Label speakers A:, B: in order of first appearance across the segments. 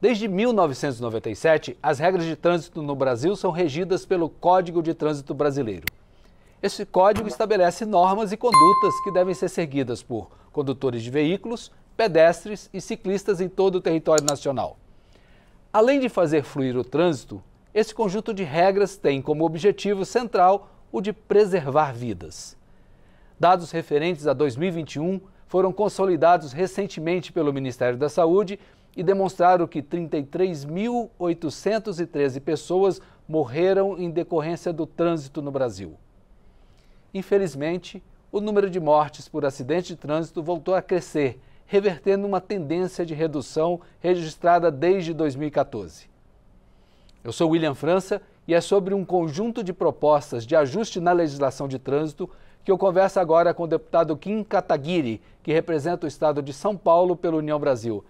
A: Desde 1997, as regras de trânsito no Brasil são regidas pelo Código de Trânsito Brasileiro. Esse código estabelece normas e condutas que devem ser seguidas por condutores de veículos, pedestres e ciclistas em todo o território nacional. Além de fazer fluir o trânsito, esse conjunto de regras tem como objetivo central o de preservar vidas. Dados referentes a 2021 foram consolidados recentemente pelo Ministério da Saúde e demonstraram que 33.813 pessoas morreram em decorrência do trânsito no Brasil. Infelizmente, o número de mortes por acidente de trânsito voltou a crescer, revertendo uma tendência de redução registrada desde 2014. Eu sou William França e é sobre um conjunto de propostas de ajuste na legislação de trânsito que eu converso agora com o deputado Kim Kataguiri, que representa o estado de São Paulo pela União Brasil.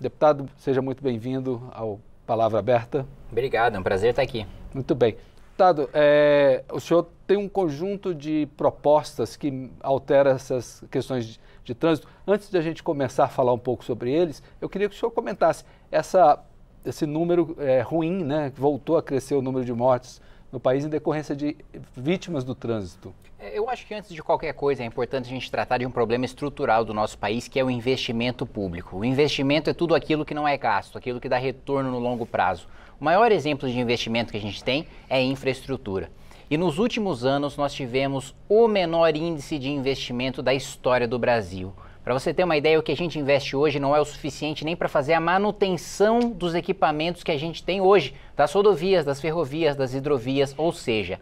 A: Deputado, seja muito bem-vindo ao Palavra Aberta.
B: Obrigado, é um prazer estar aqui.
A: Muito bem. Deputado, é, o senhor tem um conjunto de propostas que altera essas questões de, de trânsito. Antes de a gente começar a falar um pouco sobre eles, eu queria que o senhor comentasse essa, esse número é, ruim, né? Voltou a crescer o número de mortes no país em decorrência de vítimas do trânsito.
B: É, eu acho que antes de qualquer coisa é importante a gente tratar de um problema estrutural do nosso país, que é o investimento público. O investimento é tudo aquilo que não é gasto, aquilo que dá retorno no longo prazo. O maior exemplo de investimento que a gente tem é infraestrutura. E nos últimos anos nós tivemos o menor índice de investimento da história do Brasil. Para você ter uma ideia, o que a gente investe hoje não é o suficiente nem para fazer a manutenção dos equipamentos que a gente tem hoje, das rodovias, das ferrovias, das hidrovias, ou seja,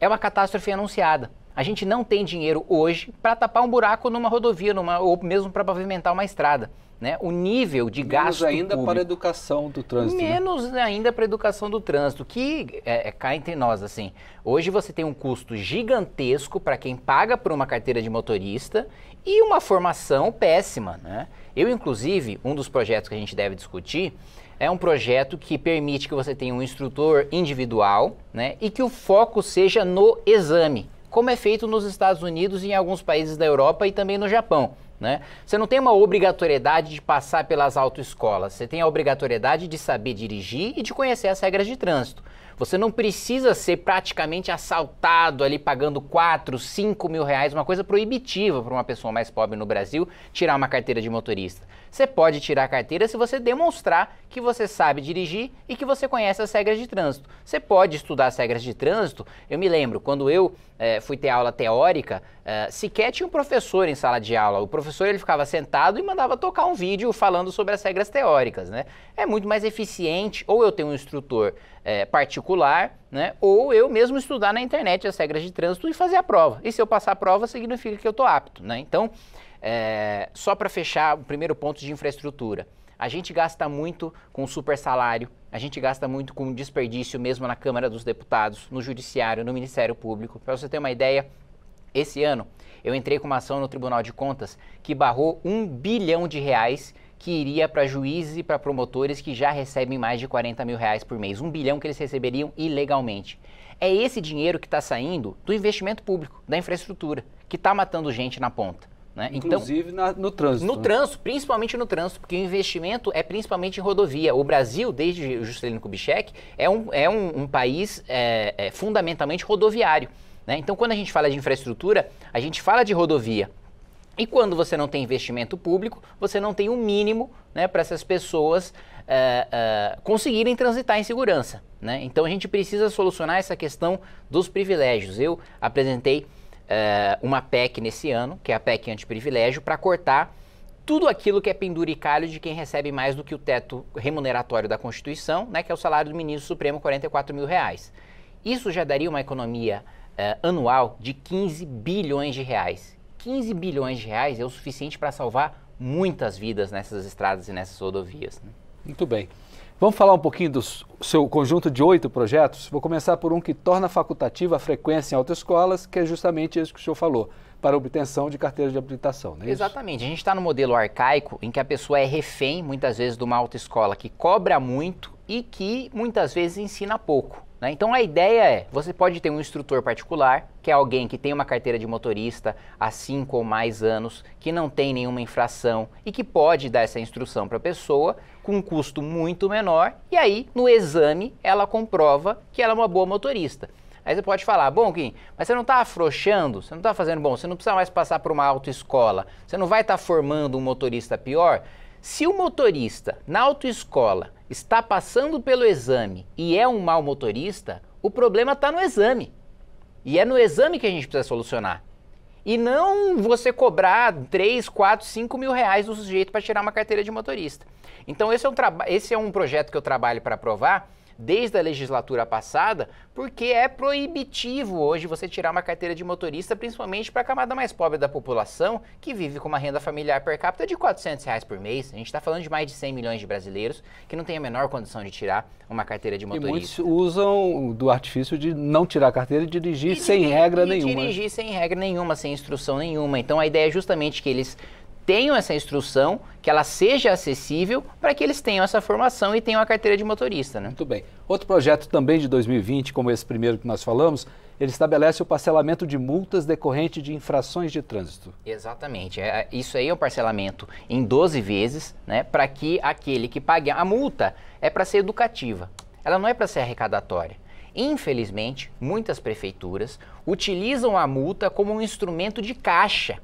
B: é uma catástrofe anunciada. A gente não tem dinheiro hoje para tapar um buraco numa rodovia, numa, ou mesmo para pavimentar uma estrada. Né? O nível de gasto. Menos ainda público, para a educação do trânsito. Né? Menos né? ainda para a educação do trânsito, que é, é, entre nós, assim. Hoje você tem um custo gigantesco para quem paga por uma carteira de motorista e uma formação péssima. Né? Eu, inclusive, um dos projetos que a gente deve discutir é um projeto que permite que você tenha um instrutor individual né? e que o foco seja no exame como é feito nos Estados Unidos e em alguns países da Europa e também no Japão. Né? Você não tem uma obrigatoriedade de passar pelas autoescolas, você tem a obrigatoriedade de saber dirigir e de conhecer as regras de trânsito. Você não precisa ser praticamente assaltado ali pagando 4, 5 mil reais, uma coisa proibitiva para uma pessoa mais pobre no Brasil tirar uma carteira de motorista. Você pode tirar a carteira se você demonstrar que você sabe dirigir e que você conhece as regras de trânsito. Você pode estudar as regras de trânsito. Eu me lembro, quando eu é, fui ter aula teórica, é, sequer tinha um professor em sala de aula. O professor ele ficava sentado e mandava tocar um vídeo falando sobre as regras teóricas. Né? É muito mais eficiente, ou eu tenho um instrutor é, particular né? Ou eu mesmo estudar na internet as regras de trânsito e fazer a prova. E se eu passar a prova, significa que eu estou apto, né? Então, é, só para fechar o primeiro ponto de infraestrutura. A gente gasta muito com super salário, a gente gasta muito com desperdício mesmo na Câmara dos Deputados, no Judiciário, no Ministério Público. Para você ter uma ideia, esse ano eu entrei com uma ação no Tribunal de Contas que barrou um bilhão de reais que iria para juízes e para promotores que já recebem mais de 40 mil reais por mês, um bilhão que eles receberiam ilegalmente. É esse dinheiro que está saindo do investimento público, da infraestrutura, que está matando gente na ponta. Né? Então, Inclusive
A: então, na, no trânsito. No né? trânsito,
B: principalmente no trânsito, porque o investimento é principalmente em rodovia. O Brasil, desde Juscelino Kubitschek, é um, é um, um país é, é, fundamentalmente rodoviário. Né? Então, quando a gente fala de infraestrutura, a gente fala de rodovia, e quando você não tem investimento público, você não tem o um mínimo né, para essas pessoas uh, uh, conseguirem transitar em segurança. Né? Então a gente precisa solucionar essa questão dos privilégios. Eu apresentei uh, uma PEC nesse ano, que é a PEC antiprivilégio, para cortar tudo aquilo que é penduricalho de quem recebe mais do que o teto remuneratório da Constituição, né, que é o salário do ministro supremo, 44 mil reais. Isso já daria uma economia anual de 15 bilhões de reais, 15 bilhões de reais é o suficiente para salvar muitas vidas nessas estradas e nessas rodovias. Né? Muito bem.
A: Vamos falar um pouquinho do seu conjunto de oito projetos? Vou começar por um que torna facultativa a frequência em autoescolas, que é justamente isso que o senhor falou, para obtenção de carteira de habilitação, não é Exatamente.
B: Isso? A gente está no modelo arcaico em que a pessoa é refém, muitas vezes, de uma autoescola que cobra muito e que muitas vezes ensina pouco. Né? Então a ideia é, você pode ter um instrutor particular, que é alguém que tem uma carteira de motorista há cinco ou mais anos, que não tem nenhuma infração e que pode dar essa instrução para a pessoa com um custo muito menor e aí no exame ela comprova que ela é uma boa motorista. Aí você pode falar, bom, Kim, mas você não está afrouxando, você não está fazendo bom, você não precisa mais passar por uma autoescola, você não vai estar tá formando um motorista pior. Se o motorista na autoescola está passando pelo exame e é um mau motorista, o problema está no exame. E é no exame que a gente precisa solucionar. E não você cobrar 3, 4, 5 mil reais do sujeito para tirar uma carteira de motorista. Então, esse é um, esse é um projeto que eu trabalho para aprovar desde a legislatura passada, porque é proibitivo hoje você tirar uma carteira de motorista, principalmente para a camada mais pobre da população, que vive com uma renda familiar per capita de 400 reais por mês. A gente está falando de mais de 100 milhões de brasileiros que não têm a menor condição de tirar uma carteira de motorista. E muitos
A: usam do artifício de não tirar a carteira
B: e dirigir e, sem regra e nenhuma. Dirigir sem regra nenhuma, sem instrução nenhuma. Então a ideia é justamente que eles tenham essa instrução, que ela seja acessível para que eles tenham essa formação e tenham a carteira de motorista. Né? Muito bem.
A: Outro projeto também de 2020, como esse primeiro que nós falamos, ele estabelece o parcelamento de multas decorrente de infrações de trânsito.
B: Exatamente. É, é isso aí é o um parcelamento em 12 vezes, né, para que aquele que pague a multa é para ser educativa. Ela não é para ser arrecadatória. Infelizmente, muitas prefeituras utilizam a multa como um instrumento de caixa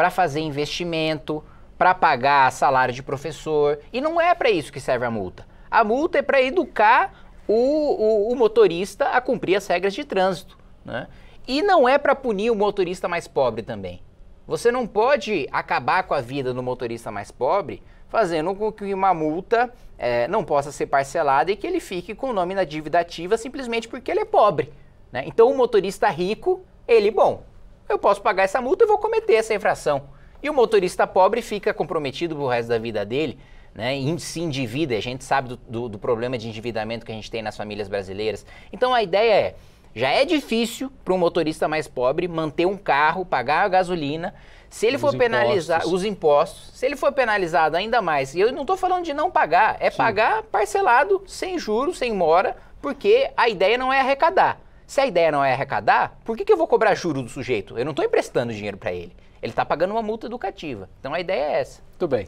B: para fazer investimento, para pagar salário de professor. E não é para isso que serve a multa. A multa é para educar o, o, o, motorista a cumprir as regras de trânsito. Né? E não é para punir o motorista mais pobre também. Você não pode acabar com a vida do motorista mais pobre fazendo com que uma multa é, não possa ser parcelada e que ele fique com o nome na dívida ativa simplesmente porque ele é pobre. Né? Então o motorista rico, ele é bom, eu posso pagar essa multa e vou cometer essa infração. E o motorista pobre fica comprometido pro resto da vida dele, né? E se endivida. A gente sabe do, do, do problema de endividamento que a gente tem nas famílias brasileiras. Então a ideia é. Já é difícil para um motorista mais pobre manter um carro, pagar a gasolina. Se ele os for penalizar os impostos, se ele for penalizado ainda mais, e eu não estou falando de não pagar, é Sim. pagar parcelado, sem juros, sem mora, porque a ideia não é arrecadar. Se a ideia não é arrecadar, por que, que eu vou cobrar juro do sujeito? Eu não estou emprestando dinheiro para ele. Ele está pagando uma multa educativa. Então a ideia é essa. Tudo bem.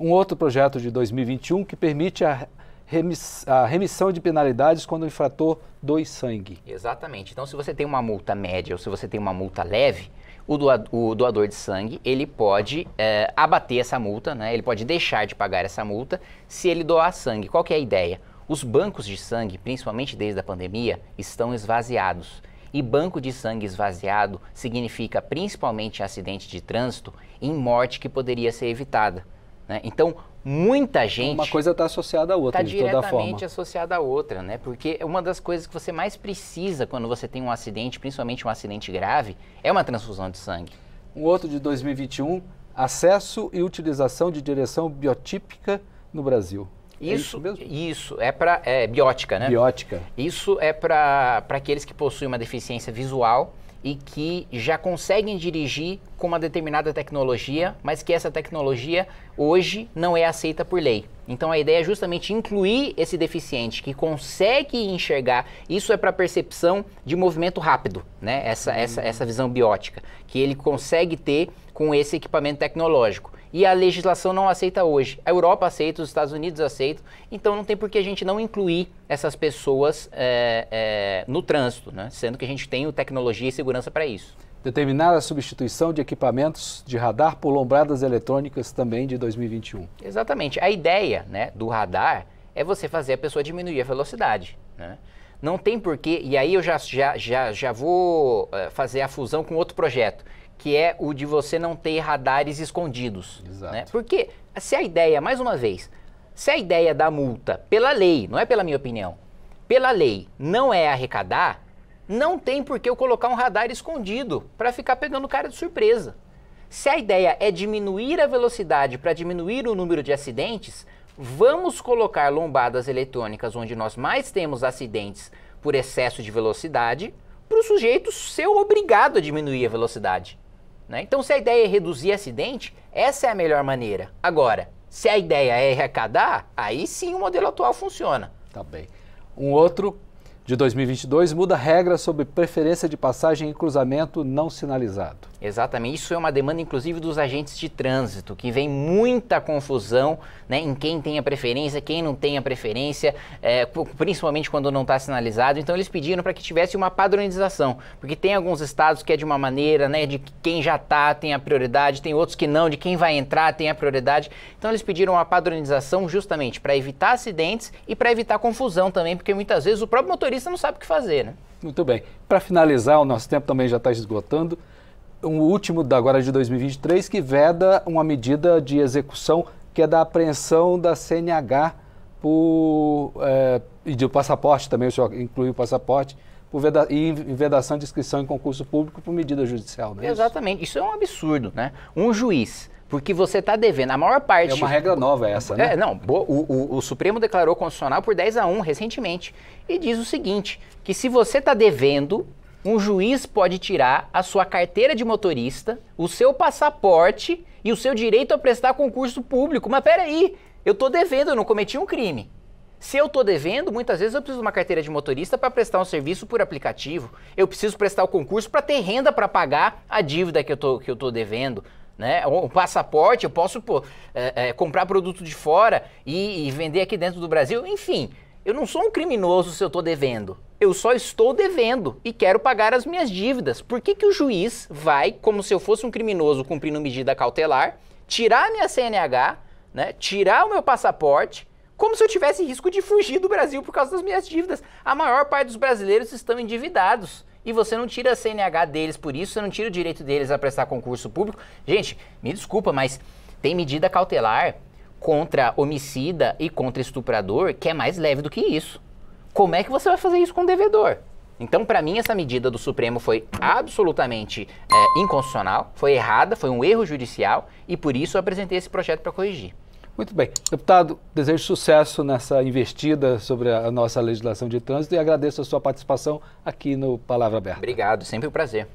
A: Um outro projeto de 2021 que permite a, remiss a remissão de penalidades quando o infrator doe sangue.
B: Exatamente. Então, se você tem uma multa média ou se você tem uma multa leve, o, doa o doador de sangue ele pode é, abater essa multa, né? ele pode deixar de pagar essa multa se ele doar sangue. Qual é a ideia? Os bancos de sangue, principalmente desde a pandemia, estão esvaziados. E banco de sangue esvaziado significa principalmente acidente de trânsito em morte que poderia ser evitada. Né? Então, muita gente. Uma coisa está associada à outra, tá de toda forma. Está diretamente associada à outra, né? Porque uma das coisas que você mais precisa quando você tem um acidente, principalmente um acidente grave, é uma transfusão de sangue.
A: Um outro de 2021, acesso e utilização de direção biotípica no Brasil. É isso, é isso
B: mesmo? Isso, é para é, biótica, né? Biótica. Isso é para aqueles que possuem uma deficiência visual e que já conseguem dirigir com uma determinada tecnologia, mas que essa tecnologia hoje não é aceita por lei. Então a ideia é justamente incluir esse deficiente que consegue enxergar. Isso é para percepção de movimento rápido, né? Essa, hum. essa, uhum. essa visão biótica que ele consegue ter com esse equipamento tecnológico e a legislação não aceita hoje. A Europa aceita, os Estados Unidos aceitam, então não tem por que a gente não incluir essas pessoas é, é, no trânsito, né? sendo que a gente tem tecnologia e segurança para isso.
A: Determinar a substituição de equipamentos de radar por lombradas eletrônicas também de 2021.
B: Exatamente. A ideia né, do radar é você fazer a pessoa diminuir a velocidade. Né? Não tem porquê, e aí eu já, já, já, já vou eh, fazer a fusão com outro projeto que é o de você não ter radares escondidos. Né? Exato. Né? Porque se a ideia, mais uma vez, se a ideia da multa, pela lei, não é pela minha opinião, pela lei não é arrecadar, não tem por que eu colocar um radar escondido para ficar pegando o cara de surpresa. Se a ideia é diminuir a velocidade para diminuir o número de acidentes, vamos colocar lombadas eletrônicas onde nós mais temos acidentes por excesso de velocidade, para o sujeito ser obrigado a diminuir a velocidade. Né? Então, se a ideia é reduzir acidente, essa é a melhor maneira. Agora, se a ideia é arrecadar, aí sim o modelo atual funciona. Tá bem.
A: Um outro de 2022 muda regra sobre preferência de passagem e cruzamento não sinalizado.
B: Exatamente, isso é uma demanda inclusive dos agentes de trânsito, que vem muita confusão né, em quem tem a preferência, quem não tem a preferência, é, principalmente quando não está sinalizado. Então eles pediram para que tivesse uma padronização, porque tem alguns estados que é de uma maneira, né, de quem já está tem a prioridade, tem outros que não, de quem vai entrar tem a prioridade. Então eles pediram uma padronização justamente para evitar acidentes e para evitar confusão também, porque muitas vezes o próprio motorista você não sabe o que fazer, né?
A: Muito bem. Para finalizar, o nosso tempo também já está esgotando. Um último da agora de 2023 que veda uma medida de execução que é da apreensão da CNH por, é, e do passaporte também, o senhor incluiu o passaporte, por veda, e vedação de
B: inscrição em concurso público por medida judicial, é Exatamente. Isso? isso é um absurdo, né? Um juiz porque você está devendo. A maior parte. É uma regra nova
A: essa, né? É, não.
B: O, o, o Supremo declarou constitucional por 10 a 1 recentemente. E diz o seguinte: que se você está devendo, um juiz pode tirar a sua carteira de motorista, o seu passaporte e o seu direito a prestar concurso público. Mas peraí, eu estou devendo, eu não cometi um crime. Se eu estou devendo, muitas vezes eu preciso de uma carteira de motorista para prestar um serviço por aplicativo. Eu preciso prestar o concurso para ter renda para pagar a dívida que eu estou devendo né? passaporte, eu posso pô, é, é, comprar produto de fora e, e, vender aqui dentro do Brasil. Enfim, eu não sou um criminoso se eu estou devendo. Eu só estou devendo e quero pagar as minhas dívidas. Por que, que o juiz vai, como se eu fosse um criminoso cumprindo medida cautelar, tirar a minha CNH, né? tirar o meu passaporte, como se eu tivesse risco de fugir do Brasil por causa das minhas dívidas? A maior parte dos brasileiros estão endividados e você não tira a CNH deles por isso, você não tira o direito deles a prestar concurso público. Gente, me desculpa, mas tem medida cautelar contra homicida e contra estuprador que é mais leve do que isso. Como é que você vai fazer isso com o devedor? Então, para mim, essa medida do Supremo foi absolutamente é, inconstitucional, foi errada, foi um erro judicial e por isso eu apresentei esse projeto para corrigir.
A: Muito bem. Deputado, desejo sucesso nessa investida sobre a nossa legislação de trânsito e agradeço a sua participação aqui no Palavra Aberta.
B: Obrigado, sempre um prazer.